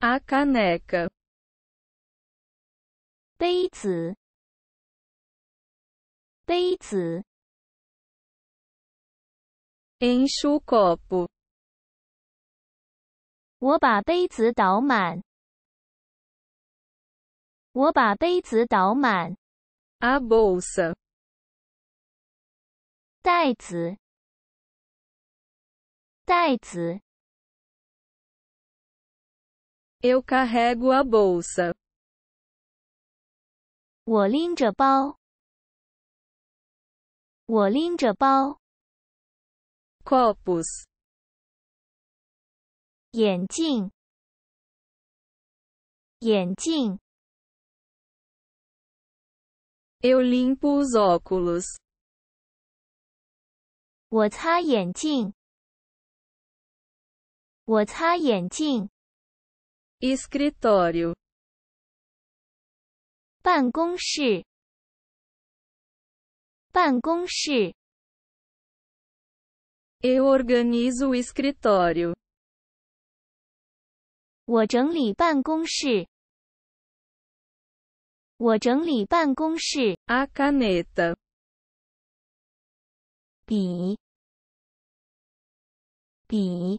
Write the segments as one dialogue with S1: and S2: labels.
S1: a caneca，杯子，杯子，encho o copo，我把杯子倒满，我把杯子倒满。a bolsa，袋子，袋子。我拎着包，我拎着包。Corpus。眼镜，眼镜。我擦眼镜，我擦眼镜。escritório 办公室办公室 eu organizo o escritório 我整理办公室我整理办公室 a caneta 笔笔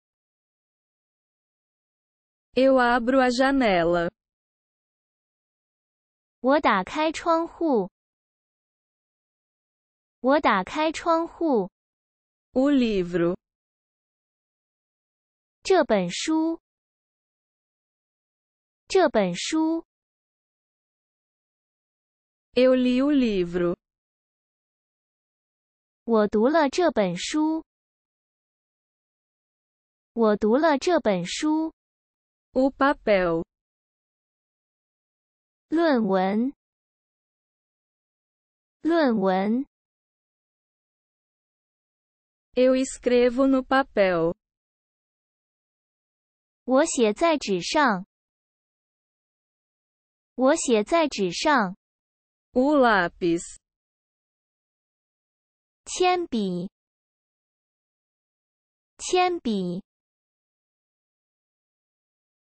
S1: 我打开窗户。我打开窗户。这本书。这本书。这 r 书。我读了这本书。我读了这本书。O papel. 论文，论文。Eu escrevo no papel. 我写在纸上。我写在纸上。O lápis. 铅笔，铅笔。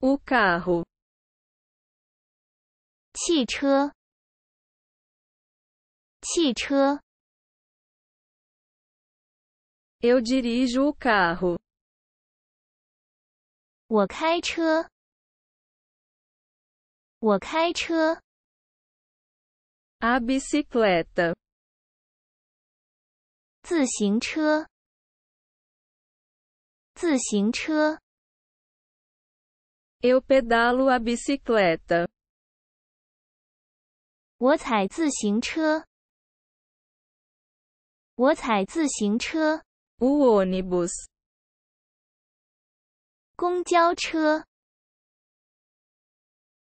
S1: u carro，汽车，汽车。eu dirijo o carro，我开车，我开车。a bicicleta，自行车，自行车。Eu pedalo a bicicleta。我踩自行车。我踩自行车。O ônibus。公交车。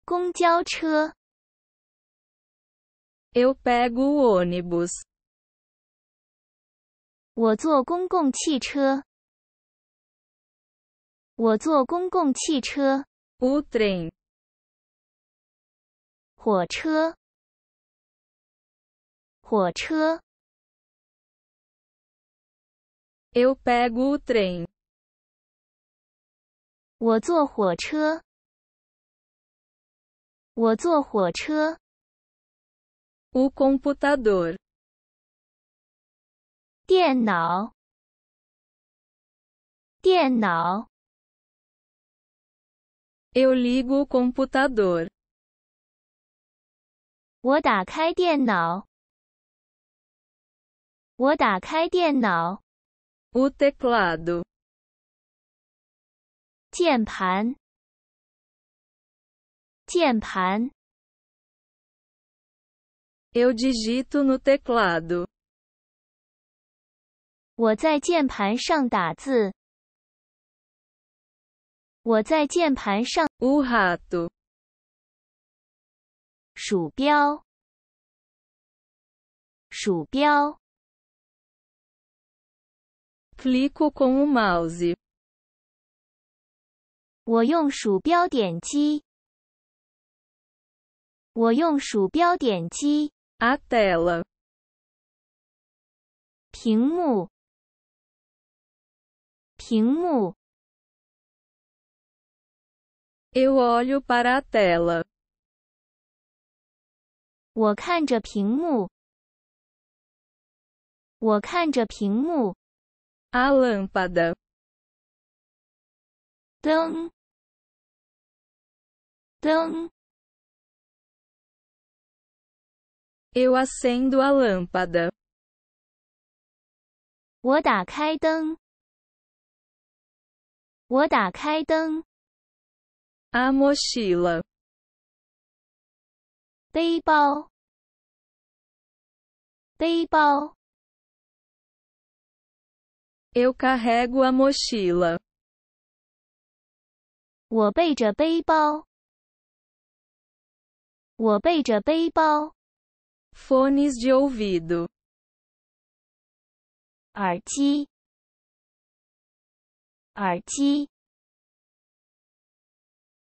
S1: 公交车。Eu pego o ônibus。我坐公共汽车。我坐公共汽车。O trem. 火车，火车。Eu pego o trem. 我坐火车，我坐火车。O computador. 电脑，电脑。eu ligo o computador. 我打开电脑。我打开电脑。O teclado. 键盘。键盘。Eu digito no teclado. 我在键盘上打字。我在键盘上。UHATO。鼠标。鼠标。Clico com o mouse。我用鼠标点击。我用鼠标点击。A tela。屏幕。屏幕。Eu olho para a tela. A lâmpada. Tão. Tão. Eu acendo a lâmpada. 我打开灯。我打开灯。a mochila. Teibao. Teibao. Eu carrego a mochila. Fones de ouvido. Arti.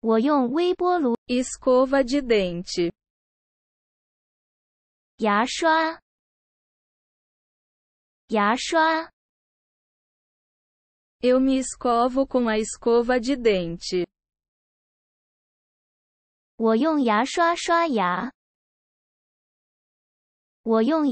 S1: 我用微波炉 escova de dente 牙刷牙刷 eu me escovo com a escova de dente 我用牙刷刷牙我用牙